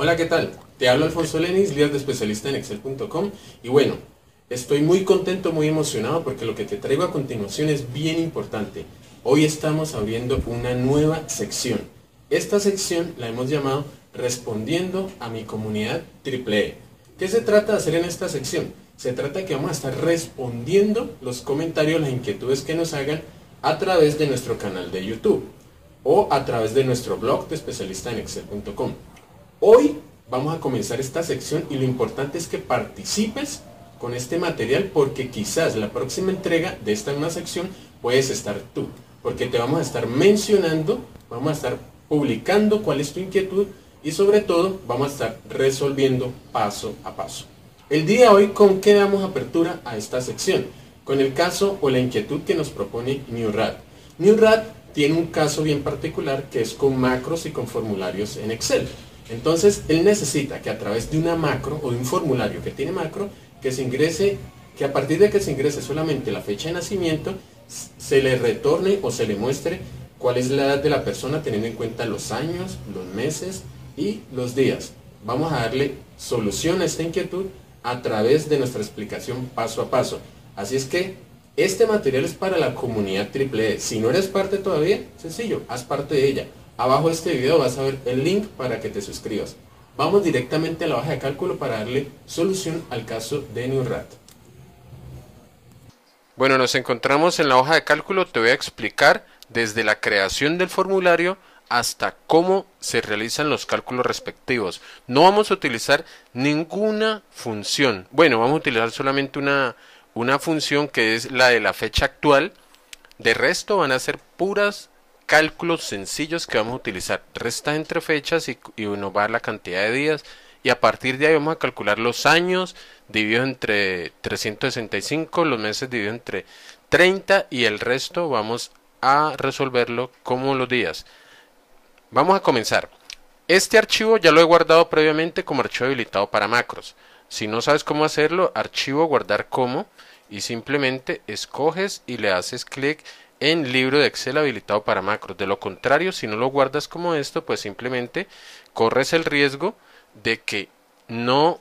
Hola, ¿qué tal? Te hablo Alfonso Lenis, líder de especialista en Excel.com y bueno, estoy muy contento, muy emocionado porque lo que te traigo a continuación es bien importante. Hoy estamos abriendo una nueva sección. Esta sección la hemos llamado Respondiendo a mi comunidad triple e. ¿Qué se trata de hacer en esta sección? Se trata que vamos a estar respondiendo los comentarios, las inquietudes que nos hagan a través de nuestro canal de YouTube o a través de nuestro blog de especialista en Excel.com. Hoy vamos a comenzar esta sección y lo importante es que participes con este material porque quizás la próxima entrega de esta misma sección puedes estar tú. Porque te vamos a estar mencionando, vamos a estar publicando cuál es tu inquietud y sobre todo vamos a estar resolviendo paso a paso. El día de hoy, ¿con qué damos apertura a esta sección? Con el caso o la inquietud que nos propone Newrad. Newrad tiene un caso bien particular que es con macros y con formularios en Excel. Entonces, él necesita que a través de una macro o de un formulario que tiene macro, que se ingrese, que a partir de que se ingrese solamente la fecha de nacimiento, se le retorne o se le muestre cuál es la edad de la persona teniendo en cuenta los años, los meses y los días. Vamos a darle solución a esta inquietud a través de nuestra explicación paso a paso. Así es que este material es para la comunidad triple E. Si no eres parte todavía, sencillo, haz parte de ella. Abajo de este video vas a ver el link para que te suscribas. Vamos directamente a la hoja de cálculo para darle solución al caso de NewRat. Bueno, nos encontramos en la hoja de cálculo, te voy a explicar desde la creación del formulario hasta cómo se realizan los cálculos respectivos. No vamos a utilizar ninguna función. Bueno, vamos a utilizar solamente una, una función que es la de la fecha actual. De resto van a ser puras cálculos sencillos que vamos a utilizar. Resta entre fechas y, uno va la cantidad de días. Y a partir de ahí vamos a calcular los años divididos entre 365, los meses dividido entre 30 y el resto vamos a resolverlo como los días. Vamos a comenzar. Este archivo ya lo he guardado previamente como archivo habilitado para macros. Si no sabes cómo hacerlo, archivo guardar como y simplemente escoges y le haces clic en libro de Excel habilitado para macros. De lo contrario, si no lo guardas como esto, pues simplemente corres el riesgo de que no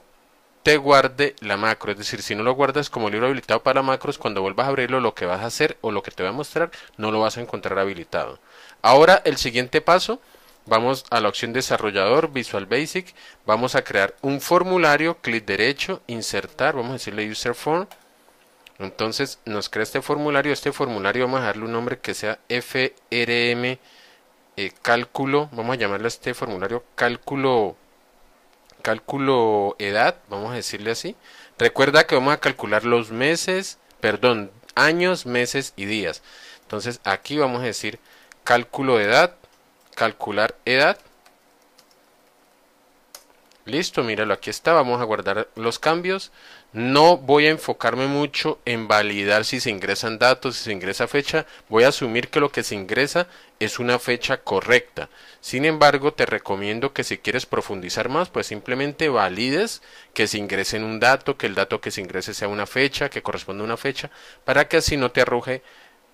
te guarde la macro. Es decir, si no lo guardas como libro habilitado para macros, cuando vuelvas a abrirlo, lo que vas a hacer o lo que te voy a mostrar, no lo vas a encontrar habilitado. Ahora, el siguiente paso, vamos a la opción desarrollador, Visual Basic, vamos a crear un formulario, clic derecho, insertar, vamos a decirle User Form entonces nos crea este formulario. Este formulario vamos a darle un nombre que sea FRM eh, cálculo. Vamos a llamarle a este formulario cálculo cálculo edad, vamos a decirle así. Recuerda que vamos a calcular los meses, perdón, años, meses y días. Entonces aquí vamos a decir cálculo edad, calcular edad. Listo, míralo, aquí está. Vamos a guardar los cambios. No voy a enfocarme mucho en validar si se ingresan datos, si se ingresa fecha. Voy a asumir que lo que se ingresa es una fecha correcta. Sin embargo, te recomiendo que si quieres profundizar más, pues simplemente valides que se ingrese en un dato, que el dato que se ingrese sea una fecha, que corresponda a una fecha, para que así no te arroje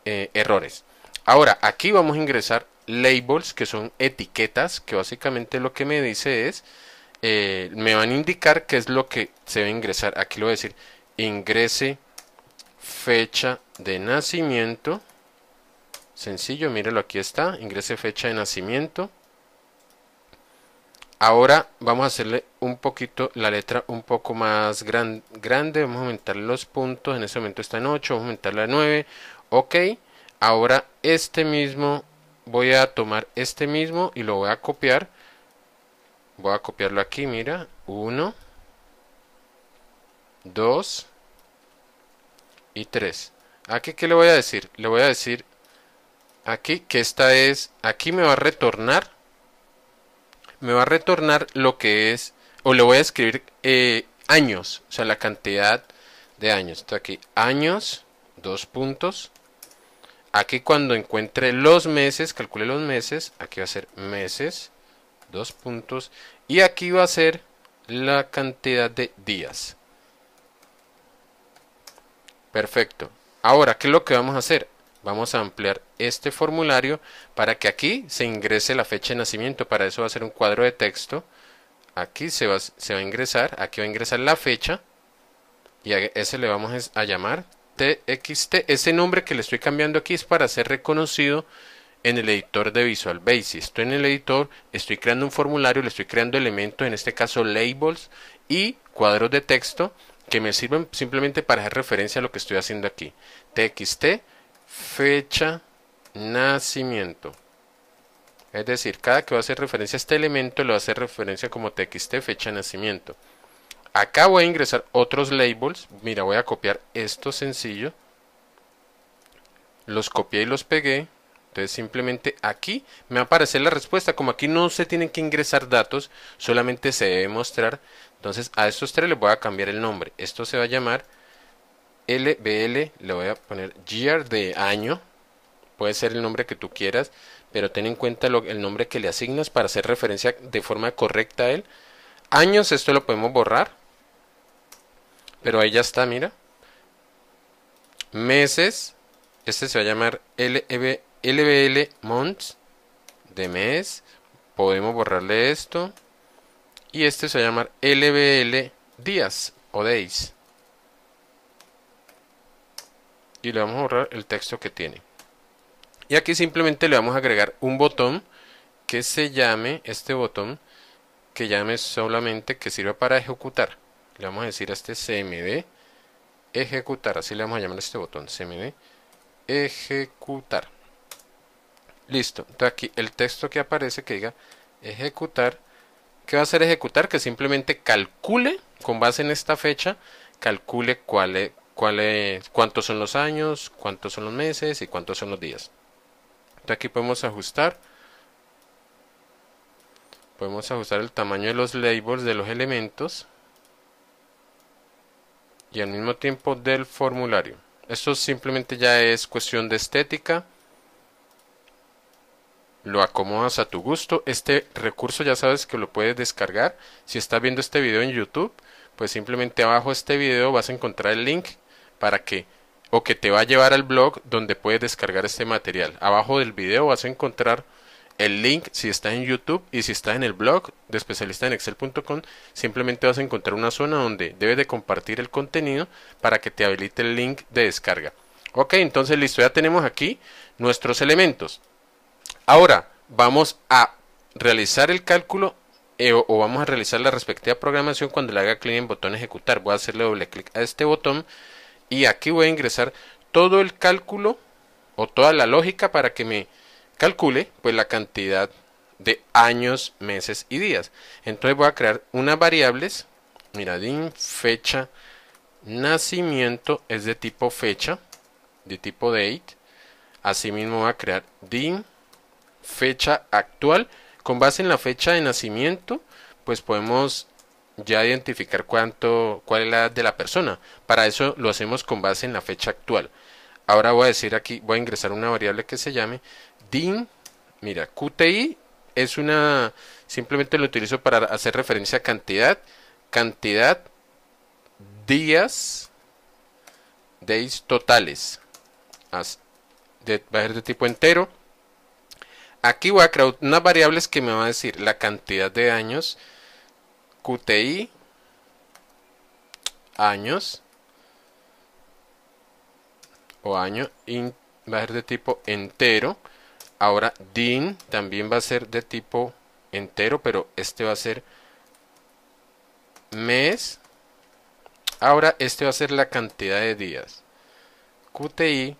eh, errores. Ahora, aquí vamos a ingresar labels, que son etiquetas, que básicamente lo que me dice es eh, me van a indicar qué es lo que se va a ingresar. Aquí lo voy a decir, ingrese fecha de nacimiento. Sencillo, mírelo aquí está, ingrese fecha de nacimiento. Ahora vamos a hacerle un poquito la letra un poco más gran, grande. Vamos a aumentar los puntos. En ese momento está en 8. Vamos a aumentarla a 9. Ok. Ahora este mismo. Voy a tomar este mismo y lo voy a copiar voy a copiarlo aquí, mira, 1, 2 y 3. Aquí, ¿qué le voy a decir? Le voy a decir aquí que esta es, aquí me va a retornar, me va a retornar lo que es, o le voy a escribir eh, años, o sea, la cantidad de años. Está aquí, años, dos puntos. Aquí cuando encuentre los meses, calcule los meses, aquí va a ser meses dos puntos y aquí va a ser la cantidad de días perfecto ahora qué es lo que vamos a hacer vamos a ampliar este formulario para que aquí se ingrese la fecha de nacimiento para eso va a ser un cuadro de texto aquí se va, se va a ingresar aquí va a ingresar la fecha y a ese le vamos a llamar txt ese nombre que le estoy cambiando aquí es para ser reconocido en el editor de Visual Basic. Estoy en el editor, estoy creando un formulario, le estoy creando elementos, en este caso labels y cuadros de texto que me sirven simplemente para hacer referencia a lo que estoy haciendo aquí. TXT, fecha, nacimiento. Es decir, cada que va a hacer referencia a este elemento, le va a hacer referencia como TXT, fecha, nacimiento. Acá voy a ingresar otros labels. Mira, voy a copiar esto sencillo. Los copié y los pegué. Entonces simplemente aquí me va a aparecer la respuesta. Como aquí no se tienen que ingresar datos, solamente se debe mostrar. Entonces a estos tres les voy a cambiar el nombre. Esto se va a llamar LBL, le voy a poner year de año. Puede ser el nombre que tú quieras, pero ten en cuenta el nombre que le asignas para hacer referencia de forma correcta a él. Años, esto lo podemos borrar. Pero ahí ya está, mira. Meses, este se va a llamar LBL e lbl months de mes podemos borrarle esto y este se va a llamar lbl días o days y le vamos a borrar el texto que tiene y aquí simplemente le vamos a agregar un botón que se llame este botón que llame solamente que sirva para ejecutar le vamos a decir a este cmd ejecutar así le vamos a llamar a este botón cmd ejecutar Listo. Entonces aquí el texto que aparece que diga ejecutar. ¿Qué va a hacer ejecutar? Que simplemente calcule con base en esta fecha, calcule cuál es, cuántos son los años, cuántos son los meses y cuántos son los días. Entonces aquí podemos ajustar. Podemos ajustar el tamaño de los labels de los elementos y al mismo tiempo del formulario. Esto simplemente ya es cuestión de estética lo acomodas a tu gusto. Este recurso ya sabes que lo puedes descargar. Si estás viendo este video en YouTube, pues simplemente abajo de este video vas a encontrar el link para que o que te va a llevar al blog donde puedes descargar este material. Abajo del video vas a encontrar el link si está en YouTube y si está en el blog de especialista en excel.com, simplemente vas a encontrar una zona donde debes de compartir el contenido para que te habilite el link de descarga. Ok, entonces listo, ya tenemos aquí nuestros elementos. Ahora, vamos a realizar el cálculo eh, o, vamos a realizar la respectiva programación cuando le haga clic en botón ejecutar. Voy a hacerle doble clic a este botón y aquí voy a ingresar todo el cálculo o toda la lógica para que me calcule pues la cantidad de años, meses y días. Entonces voy a crear unas variables, mira, dim fecha, nacimiento es de tipo fecha, de tipo date. Asimismo voy a crear din fecha actual. Con base en la fecha de nacimiento, pues podemos ya identificar cuánto, cuál es la edad de la persona. Para eso lo hacemos con base en la fecha actual. Ahora voy a decir aquí, voy a ingresar una variable que se llame DIN. Mira, QTI es una, simplemente lo utilizo para hacer referencia a cantidad, cantidad, días, days totales. de, va a ser de tipo entero. Aquí voy a crear unas variables que me va a decir la cantidad de años, QTI, años, o año, va a ser de tipo entero. Ahora DIN también va a ser de tipo entero, pero este va a ser mes. Ahora este va a ser la cantidad de días. QTI,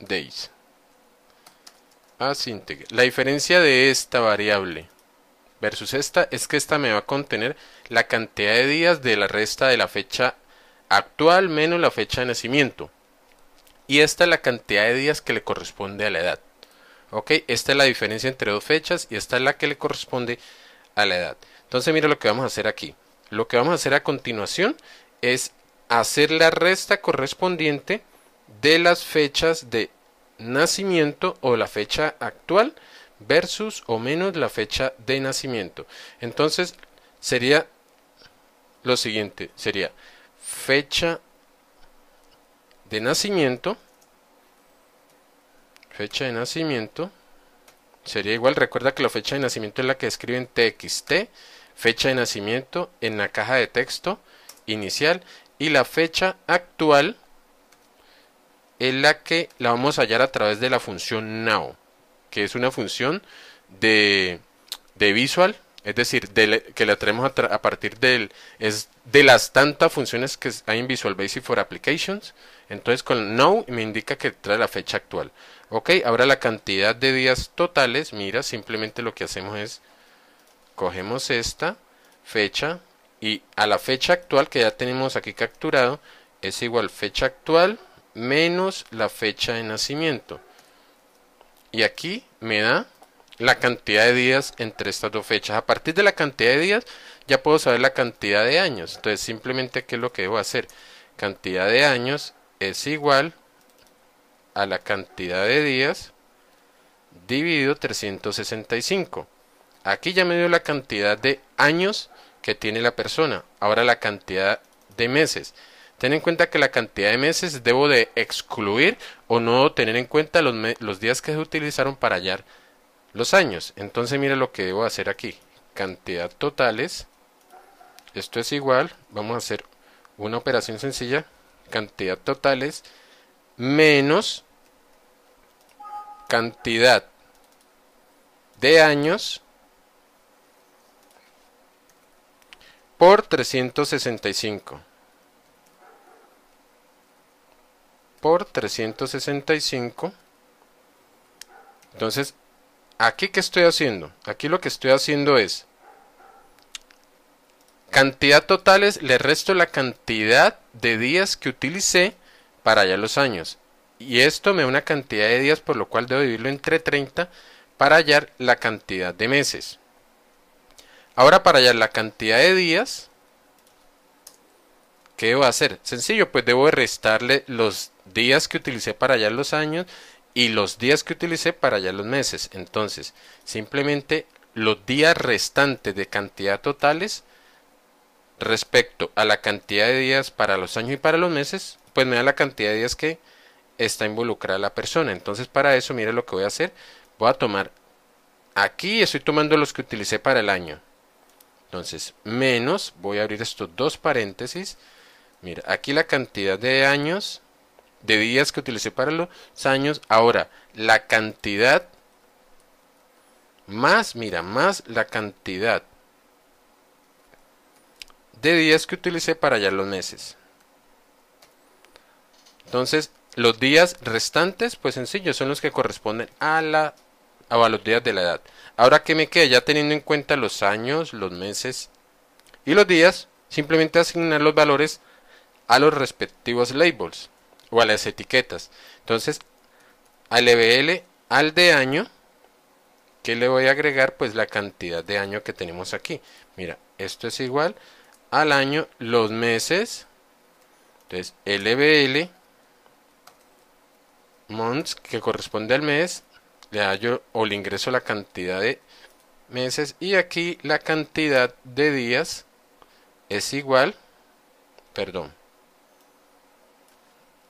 days. Ah, la diferencia de esta variable versus esta es que esta me va a contener la cantidad de días de la resta de la fecha actual menos la fecha de nacimiento. Y esta es la cantidad de días que le corresponde a la edad. ¿Ok? Esta es la diferencia entre dos fechas y esta es la que le corresponde a la edad. Entonces mira lo que vamos a hacer aquí. Lo que vamos a hacer a continuación es hacer la resta correspondiente de las fechas de nacimiento o la fecha actual versus o menos la fecha de nacimiento. Entonces sería lo siguiente, sería fecha de nacimiento, fecha de nacimiento, sería igual, recuerda que la fecha de nacimiento es la que escribe en TXT, fecha de nacimiento en la caja de texto inicial y la fecha actual es la que la vamos a hallar a través de la función now, que es una función de, visual, es decir, que la traemos a, partir es de las tantas funciones que hay en Visual Basic for Applications. Entonces con now me indica que trae la fecha actual. Ok, ahora la cantidad de días totales, mira, simplemente lo que hacemos es, cogemos esta fecha y a la fecha actual que ya tenemos aquí capturado, es igual fecha actual menos la fecha de nacimiento. Y aquí me da la cantidad de días entre estas dos fechas. A partir de la cantidad de días ya puedo saber la cantidad de años. Entonces simplemente qué es lo que debo hacer. Cantidad de años es igual a la cantidad de días dividido 365. Aquí ya me dio la cantidad de años que tiene la persona. Ahora la cantidad de meses. Ten en cuenta que la cantidad de meses debo de excluir o no tener en cuenta los, días que se utilizaron para hallar los años. Entonces mire lo que debo hacer aquí. Cantidad totales. Esto es igual. Vamos a hacer una operación sencilla. Cantidad totales menos cantidad de años por 365. por 365. Entonces, aquí que estoy haciendo? Aquí lo que estoy haciendo es cantidad totales, le resto la cantidad de días que utilicé para hallar los años. Y esto me da una cantidad de días, por lo cual debo dividirlo entre 30 para hallar la cantidad de meses. Ahora para hallar la cantidad de días, ¿Qué debo hacer? Sencillo, pues debo restarle los días que utilicé para hallar los años y los días que utilicé para allá los meses. Entonces, simplemente los días restantes de cantidad totales respecto a la cantidad de días para los años y para los meses, pues me da la cantidad de días que está involucrada la persona. Entonces, para eso, mire lo que voy a hacer. Voy a tomar aquí, estoy tomando los que utilicé para el año. Entonces, menos, voy a abrir estos dos paréntesis Mira, aquí la cantidad de años, de días que utilicé para los años. Ahora, la cantidad más, mira, más la cantidad de días que utilicé para ya los meses. Entonces, los días restantes, pues sencillo, son los que corresponden a, la, a los días de la edad. Ahora que me queda, ya teniendo en cuenta los años, los meses y los días, simplemente asignar los valores a los respectivos labels o a las etiquetas. Entonces, al EBL, al de año, que le voy a agregar? Pues la cantidad de año que tenemos aquí. Mira, esto es igual al año, los meses. Entonces, LBL e months que corresponde al mes, le yo, o le ingreso la cantidad de meses y aquí la cantidad de días es igual, perdón,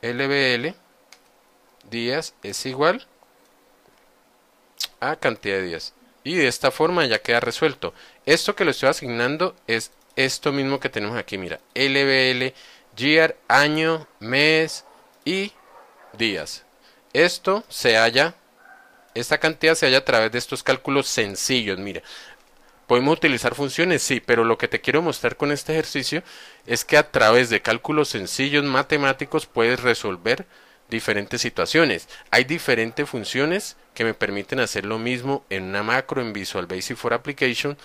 LBL días es igual a cantidad de días. Y de esta forma ya queda resuelto. Esto que lo estoy asignando es esto mismo que tenemos aquí. Mira, LBL, year, año, mes y días. Esto se halla, esta cantidad se halla a través de estos cálculos sencillos. Mira, Podemos utilizar funciones, sí, pero lo que te quiero mostrar con este ejercicio es que a través de cálculos sencillos matemáticos puedes resolver diferentes situaciones. Hay diferentes funciones que me permiten hacer lo mismo en una macro en Visual Basic for Application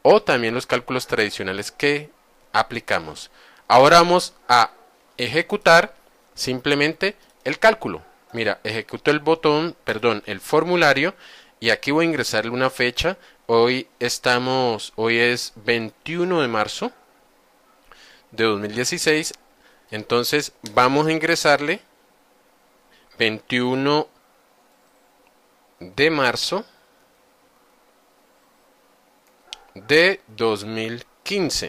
o también los cálculos tradicionales que aplicamos. Ahora vamos a ejecutar simplemente el cálculo. Mira, ejecuto el botón, perdón, el formulario y aquí voy a ingresarle una fecha Hoy estamos, hoy es 21 de marzo de 2016. Entonces vamos a ingresarle 21 de marzo de 2015.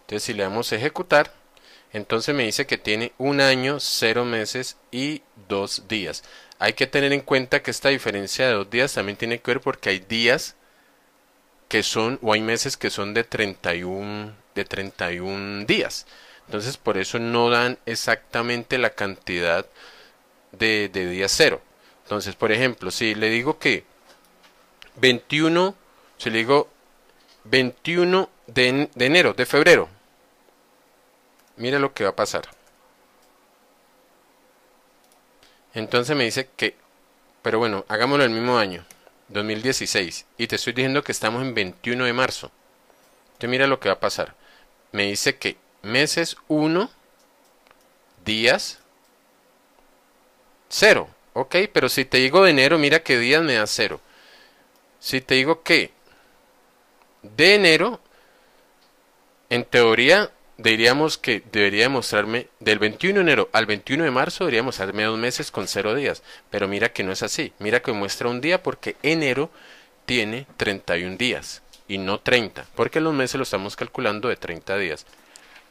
Entonces si le damos a ejecutar, entonces me dice que tiene un año, cero meses y dos días. Hay que tener en cuenta que esta diferencia de dos días también tiene que ver porque hay días que son o hay meses que son de 31 de 31 días. Entonces por eso no dan exactamente la cantidad de, de día cero. Entonces, por ejemplo, si le digo que 21, si le digo 21 de, de enero, de febrero, Mira lo que va a pasar. Entonces me dice que, pero bueno, hagámoslo el mismo año, 2016. Y te estoy diciendo que estamos en 21 de marzo. Entonces mira lo que va a pasar. Me dice que meses 1, días 0. Ok, pero si te digo de enero, mira que días me da 0. Si te digo que de enero, en teoría diríamos que debería mostrarme del 21 de enero al 21 de marzo debería mostrarme dos meses con cero días, pero mira que no es así, mira que muestra un día porque enero tiene 31 días y no 30, porque los meses lo estamos calculando de 30 días.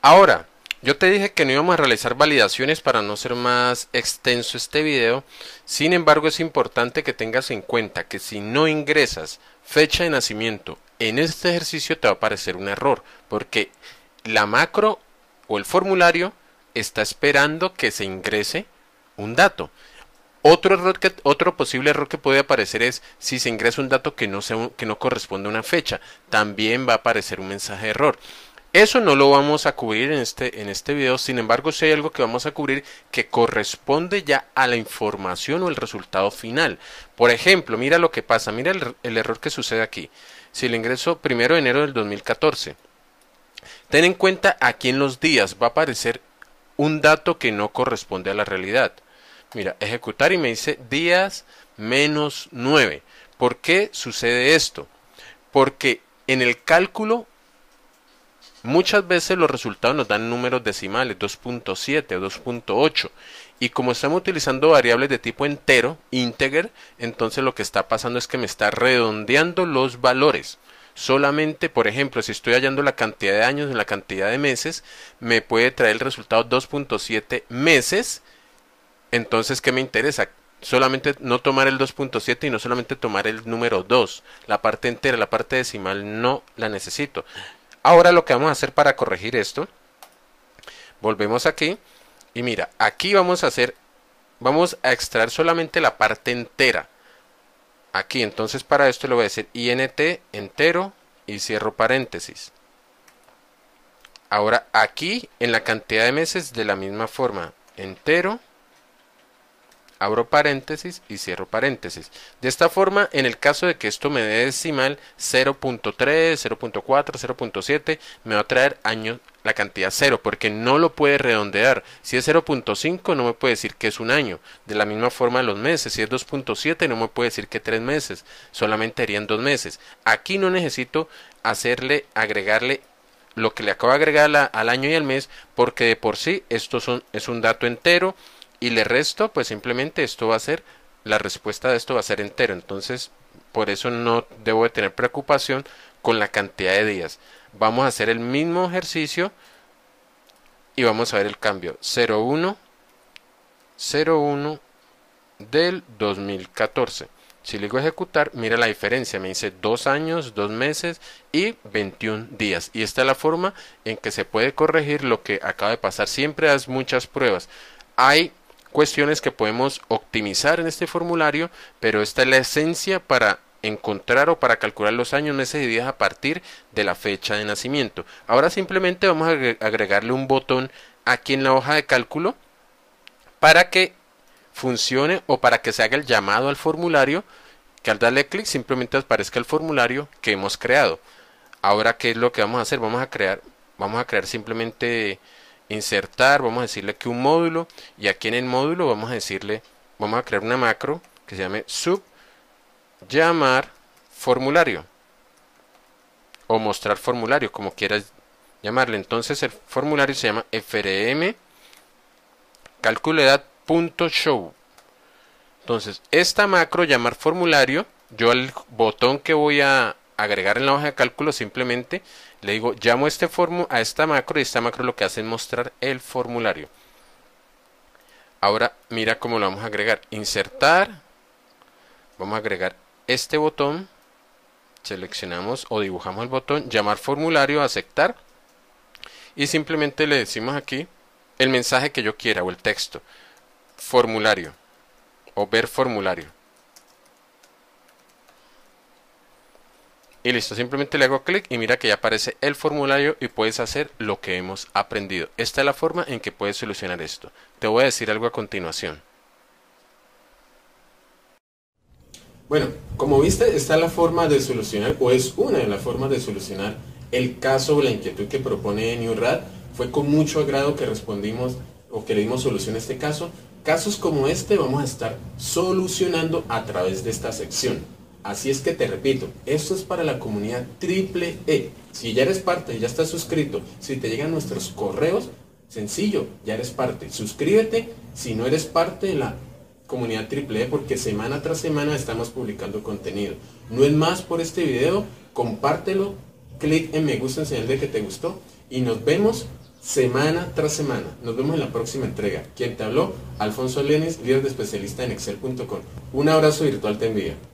Ahora, yo te dije que no íbamos a realizar validaciones para no ser más extenso este video, sin embargo es importante que tengas en cuenta que si no ingresas fecha de nacimiento en este ejercicio te va a parecer un error, porque la macro o el formulario está esperando que se ingrese un dato. Otro, otro posible error que puede aparecer es si se ingresa un dato que no, que no corresponde a una fecha. También va a aparecer un mensaje de error. Eso no lo vamos a cubrir en este, en este video, sin embargo, si hay algo que vamos a cubrir que corresponde ya a la información o el resultado final. Por ejemplo, mira lo que pasa, mira el, el error que sucede aquí. Si le ingreso primero de enero del 2014, Ten en cuenta aquí en los días va a aparecer un dato que no corresponde a la realidad. Mira, ejecutar y me dice días menos 9. ¿Por qué sucede esto? Porque en el cálculo muchas veces los resultados nos dan números decimales, 2.7, o 2.8. Y como estamos utilizando variables de tipo entero, integer, entonces lo que está pasando es que me está redondeando los valores. Solamente, por ejemplo, si estoy hallando la cantidad de años en la cantidad de meses, me puede traer el resultado 2.7 meses. Entonces, ¿qué me interesa? Solamente no tomar el 2.7 y no solamente tomar el número 2. La parte entera, la parte decimal no la necesito. Ahora lo que vamos a hacer para corregir esto, volvemos aquí y mira, aquí vamos a hacer, vamos a extraer solamente la parte entera aquí. Entonces para esto le voy a decir int entero y cierro paréntesis. Ahora aquí en la cantidad de meses de la misma forma, entero, abro paréntesis y cierro paréntesis. De esta forma, en el caso de que esto me dé decimal 0.3, 0.4, 0.7, me va a traer año la cantidad cero porque no lo puede redondear. Si es 0.5, no me puede decir que es un año. De la misma forma los meses. Si es 2.7, no me puede decir que tres meses. Solamente harían dos meses. Aquí no necesito hacerle, agregarle lo que le acabo de agregar al año y al mes, porque de por sí esto es un dato entero y le resto, pues simplemente esto va a ser, la respuesta de esto va a ser entero. Entonces, por eso no debo de tener preocupación con la cantidad de días. Vamos a hacer el mismo ejercicio y vamos a ver el cambio 01 01 del 2014. Si le digo ejecutar, mira la diferencia, me dice dos años, dos meses y 21 días. Y esta es la forma en que se puede corregir lo que acaba de pasar. Siempre haz muchas pruebas. Hay cuestiones que podemos optimizar en este formulario, pero esta es la esencia para encontrar o para calcular los años, meses y días a partir de la fecha de nacimiento. Ahora simplemente vamos a agregarle un botón aquí en la hoja de cálculo para que funcione o para que se haga el llamado al formulario que al darle clic simplemente aparezca el formulario que hemos creado. Ahora, ¿qué es lo que vamos a hacer? Vamos a crear, vamos a crear simplemente insertar, vamos a decirle que un módulo y aquí en el módulo vamos a decirle, vamos a crear una macro que se llame sub llamar formulario o mostrar formulario, como quieras llamarle. Entonces el formulario se llama frm calculedad.show. Entonces, esta macro llamar formulario, yo al botón que voy a agregar en la hoja de cálculo simplemente le digo llamo este formu a esta macro y esta macro lo que hace es mostrar el formulario. Ahora mira cómo lo vamos a agregar. Insertar. Vamos a agregar este botón, seleccionamos o dibujamos el botón, llamar formulario, aceptar y simplemente le decimos aquí el mensaje que yo quiera o el texto, formulario o ver formulario. Y listo, simplemente le hago clic y mira que ya aparece el formulario y puedes hacer lo que hemos aprendido. Esta es la forma en que puedes solucionar esto. Te voy a decir algo a continuación. Bueno, como viste, está la forma de solucionar, o es una de las formas de solucionar el caso o la inquietud que propone New Fue con mucho agrado que respondimos o que le dimos solución a este caso. Casos como este vamos a estar solucionando a través de esta sección. Así es que te repito, esto es para la comunidad triple E. Si ya eres parte, ya estás suscrito, si te llegan nuestros correos, sencillo, ya eres parte. Suscríbete. Si no eres parte de la comunidad triple e porque semana tras semana estamos publicando contenido. No es más por este video, compártelo, clic en me gusta en señal de que te gustó y nos vemos semana tras semana. Nos vemos en la próxima entrega. Quien te habló, Alfonso Lenis, líder de especialista en excel.com. Un abrazo virtual te envía.